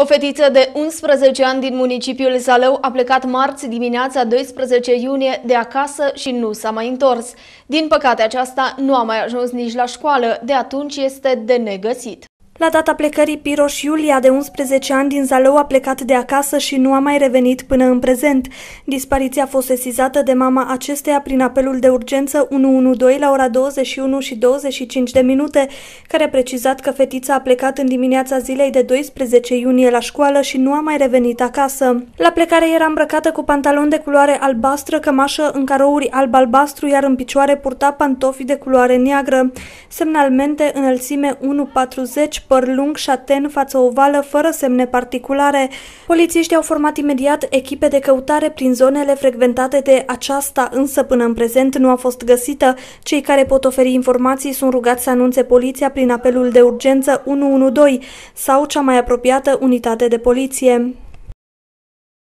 O fetiță de 11 ani din municipiul Zalău a plecat marți dimineața 12 iunie de acasă și nu s-a mai întors. Din păcate, aceasta nu a mai ajuns nici la școală, de atunci este de negăsit. La data plecării Piroș Iulia, de 11 ani, din Zalău a plecat de acasă și nu a mai revenit până în prezent. Dispariția a fost sesizată de mama acesteia prin apelul de urgență 112 la ora 21 și 25 de minute, care a precizat că fetița a plecat în dimineața zilei de 12 iunie la școală și nu a mai revenit acasă. La plecare era îmbrăcată cu pantaloni de culoare albastră, cămașă în carouri alb-albastru, iar în picioare purta pantofi de culoare neagră. Semnalmente înălțime 140 păr lung, șaten, față ovală, fără semne particulare. Polițiștii au format imediat echipe de căutare prin zonele frecventate de aceasta, însă până în prezent nu a fost găsită. Cei care pot oferi informații sunt rugați să anunțe poliția prin apelul de urgență 112 sau cea mai apropiată unitate de poliție.